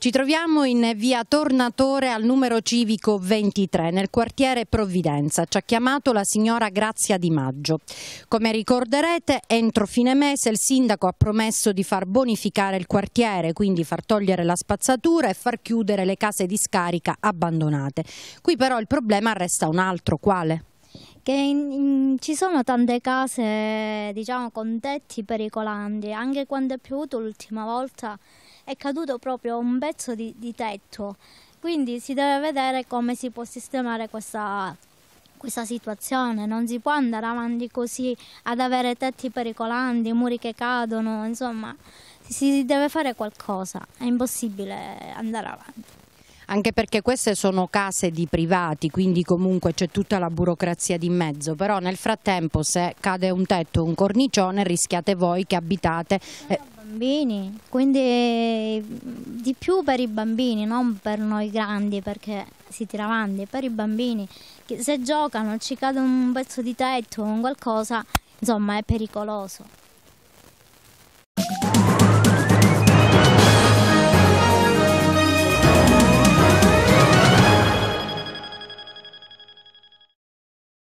Ci troviamo in via Tornatore al numero civico 23 nel quartiere Provvidenza. Ci ha chiamato la signora Grazia Di Maggio. Come ricorderete entro fine mese il sindaco ha promesso di far bonificare il quartiere, quindi far togliere la spazzatura e far chiudere le case di scarica abbandonate. Qui però il problema resta un altro, quale? che in, in, ci sono tante case diciamo con tetti pericolanti, anche quando è piovuto l'ultima volta è caduto proprio un pezzo di, di, tetto, quindi si deve vedere come si può sistemare questa, questa situazione, non si può andare avanti così ad avere tetti pericolanti, muri che cadono, insomma si deve fare qualcosa, è impossibile andare avanti anche perché queste sono case di privati, quindi comunque c'è tutta la burocrazia di mezzo, però nel frattempo se cade un tetto, o un cornicione, rischiate voi che abitate... Eh... Bambini, quindi di più per i bambini, non per noi grandi perché si tira avanti, per i bambini che se giocano ci cade un pezzo di tetto o qualcosa, insomma è pericoloso.